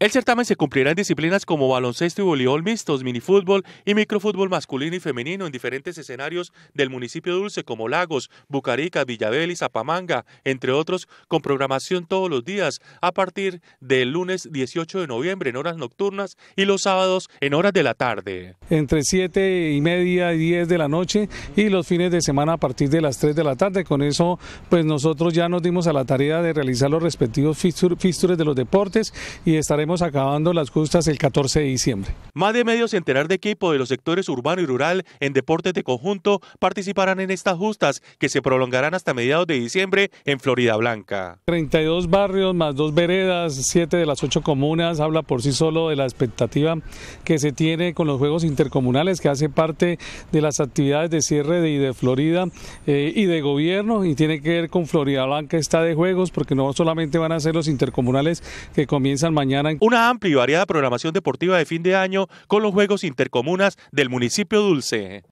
El certamen se cumplirá en disciplinas como baloncesto y voleibol mixtos, minifútbol y microfútbol masculino y femenino en diferentes escenarios del municipio dulce como Lagos, Bucarica, Villabel y Zapamanga, entre otros, con programación todos los días a partir del lunes 18 de noviembre en horas nocturnas y los sábados en horas de la tarde. Entre 7 y media y 10 de la noche y los fines de semana a partir de las 3 de la tarde. Con eso, pues nosotros ya nos dimos a la tarea de realizar los respectivos fixtures de los deportes y estaremos acabando las justas el 14 de diciembre. Más de medio centenar de equipo de los sectores urbano y rural en deportes de conjunto participarán en estas justas que se prolongarán hasta mediados de diciembre en Florida Blanca. 32 barrios más dos veredas, 7 de las 8 comunas, habla por sí solo de la expectativa que se tiene con los Juegos Intercomunales que hace parte de las actividades de cierre de, de Florida y eh, de gobierno y tiene que ver con Florida Blanca está de juegos porque no solamente van a ser los intercomunales que comienzan mañana en una amplia y variada programación deportiva de fin de año con los Juegos Intercomunas del municipio Dulce.